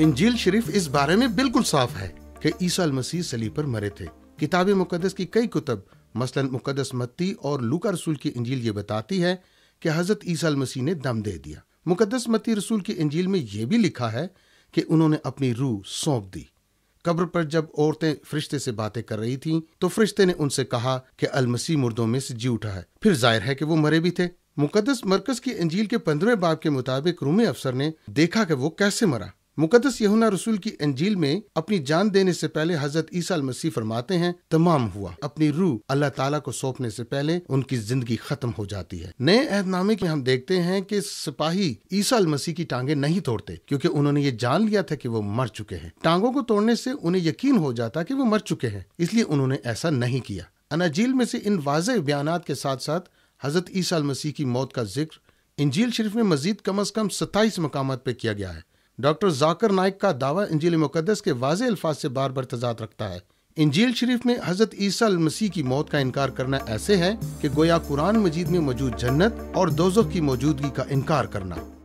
इंजील शरीफ इस बारे में बिल्कुल साफ है कि ईसा मसीह सली पर मरे थे किताब मुकदस की कई कुतब मसलन मुकदस मत्ती और लूका रसूल की इंजील ये बताती है कि हज़रत ईसा मसीह ने दम दे दिया मुकदस मती रसूल की इंजील में यह भी लिखा है कि उन्होंने अपनी रूह सौंप दी कब्र पर जब औरतें फरिश्ते से बातें कर रही थीं, तो फरिश्ते ने उनसे कहा कि अलमसी मुर्दों में से जी उठा है फिर जाहिर है कि वो मरे भी थे मुकदस मरकज की अंजील के पंद्रह बाब के मुताबिक रूमे अफसर ने देखा कि वो कैसे मरा मुकदस यहुना रसूल की अंजील में अपनी जान देने से पहले हजरत ईसा मसीह फरमाते हैं तमाम हुआ अपनी रूह अल्लाह ताला को सौंपने से पहले उनकी जिंदगी खत्म हो जाती है नए अहदनामे में हम देखते हैं कि सिपाही ईसा मसीह की टांगे नहीं तोड़ते क्योंकि उन्होंने ये जान लिया था कि वो मर चुके हैं टांगों को तोड़ने से उन्हें यकीन हो जाता कि वो मर चुके हैं इसलिए उन्होंने ऐसा नहीं किया अनाजील में से इन वाज बयान के साथ साथ हजरत ईसा मसीह की मौत का जिक्र इंजील शरीफ में मजीद कम अज कम सत्ताईस मकाम पे किया गया है डॉक्टर जाकर नाइक का दावा इंजील मुकदस के वाज अल्फाज से बार बार तजाद रखता है इंजील शरीफ में हजरत ईसा मसीह की मौत का इनकार करना ऐसे है कि गोया कुरान मजीद में मौजूद जन्नत और दोजो की मौजूदगी का इनकार करना